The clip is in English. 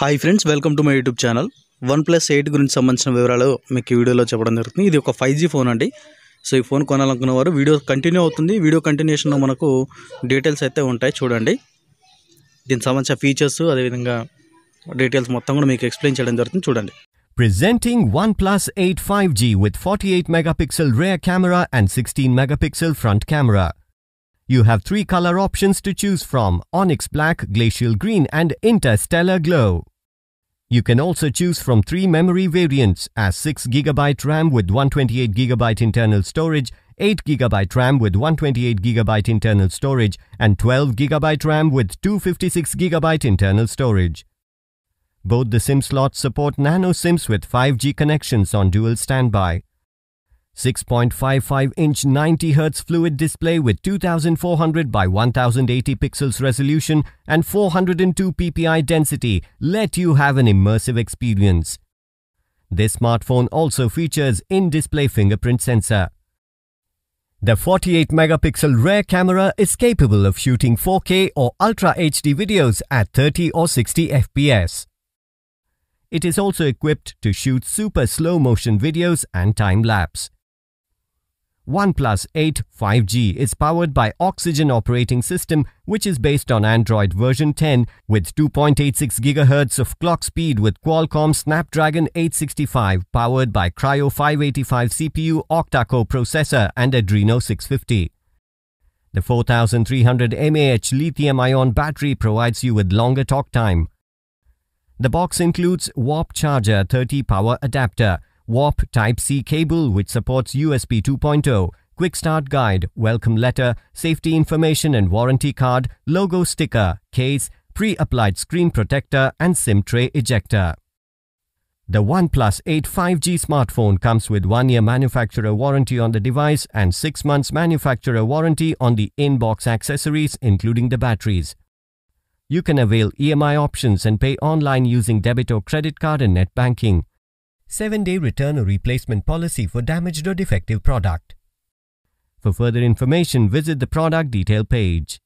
Hi friends welcome to my YouTube channel one plus eight గురించి సంబంధించిన వివరాలు మీకు వీడియోలో చెప్పడం జరుగుతుంది ఇది ఒక ఫైవ్ ఫోన్ అండి సో ఈ ఫోన్ కొనాలనుకున్న వారు వీడియో కంటిన్యూ అవుతుంది వీడియో కంటిన్యూషన్లో మనకు డీటెయిల్స్ అయితే ఉంటాయి చూడండి దీనికి సంబంధించిన ఫీచర్స్ అదేవిధంగా డీటెయిల్స్ మొత్తం కూడా మీకు ఎక్స్ప్లెయిన్ చేయడం జరుగుతుంది చూడండి Presenting OnePlus 8 5G with 48 megapixel rear camera and 16 megapixel front camera. You have three color options to choose from, Onyx Black, Glacial Green and Interstellar Glow. You can also choose from three memory variants as 6GB RAM with 128GB internal storage, 8GB RAM with 128GB internal storage and 12GB RAM with 256GB internal storage. Both the SIM slots support nano SIMs with 5G connections on dual standby. 6.55 inch 90Hz fluid display with 2400 by 1080 pixels resolution and 402 ppi density let you have an immersive experience. This smartphone also features in-display fingerprint sensor. The 48 megapixel rear camera is capable of shooting 4K or Ultra HD videos at 30 or 60 FPS. It is also equipped to shoot super slow motion videos and time lapse. OnePlus 8 5G is powered by Oxygen operating system which is based on Android version 10 with 2.86 GHz of clock speed with Qualcomm Snapdragon 865 powered by Cryo 585 CPU octa-core processor and Adreno 650. The 4300 mAh lithium-ion battery provides you with longer talk time. The box includes warp charger 30 power adapter WAP Type-C cable which supports USB 2.0, quick start guide, welcome letter, safety information and warranty card, logo sticker, case, pre-applied screen protector and SIM tray ejector. The OnePlus 8 5G smartphone comes with 1-year manufacturer warranty on the device and 6 months manufacturer warranty on the in-box accessories including the batteries. You can avail EMI options and pay online using debit or credit card and net banking. 7-day return or replacement policy for damaged or defective product. For further information, visit the product detail page.